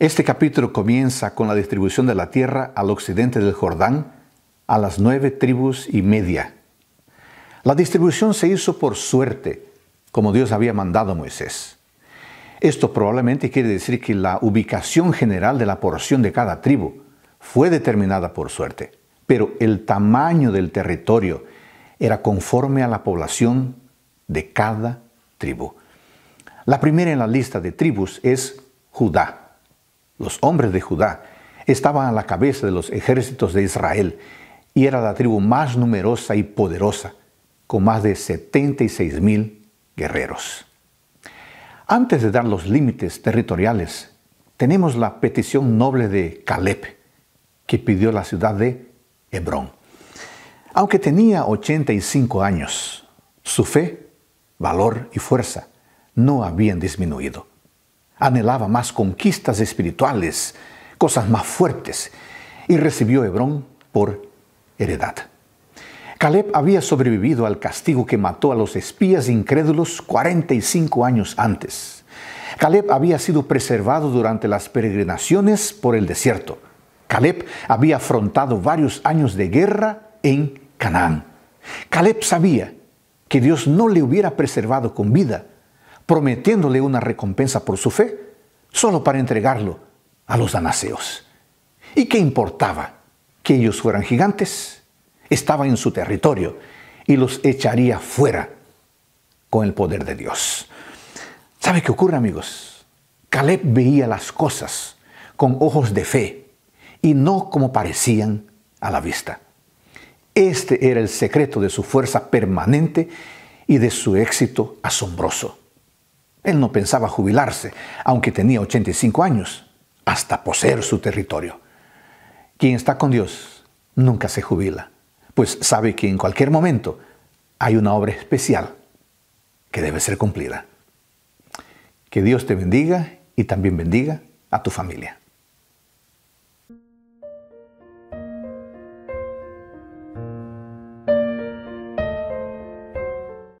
Este capítulo comienza con la distribución de la tierra al occidente del Jordán a las nueve tribus y media. La distribución se hizo por suerte, como Dios había mandado a Moisés. Esto probablemente quiere decir que la ubicación general de la porción de cada tribu fue determinada por suerte, pero el tamaño del territorio era conforme a la población de cada tribu. La primera en la lista de tribus es Judá los hombres de Judá, estaban a la cabeza de los ejércitos de Israel y era la tribu más numerosa y poderosa, con más de 76 mil guerreros. Antes de dar los límites territoriales, tenemos la petición noble de Caleb, que pidió la ciudad de Hebrón. Aunque tenía 85 años, su fe, valor y fuerza no habían disminuido anhelaba más conquistas espirituales, cosas más fuertes, y recibió Hebrón por heredad. Caleb había sobrevivido al castigo que mató a los espías incrédulos 45 años antes. Caleb había sido preservado durante las peregrinaciones por el desierto. Caleb había afrontado varios años de guerra en Canaán. Caleb sabía que Dios no le hubiera preservado con vida prometiéndole una recompensa por su fe, solo para entregarlo a los danaseos. ¿Y qué importaba que ellos fueran gigantes? Estaba en su territorio y los echaría fuera con el poder de Dios. ¿Sabe qué ocurre, amigos? Caleb veía las cosas con ojos de fe y no como parecían a la vista. Este era el secreto de su fuerza permanente y de su éxito asombroso. Él no pensaba jubilarse, aunque tenía 85 años, hasta poseer su territorio. Quien está con Dios nunca se jubila, pues sabe que en cualquier momento hay una obra especial que debe ser cumplida. Que Dios te bendiga y también bendiga a tu familia.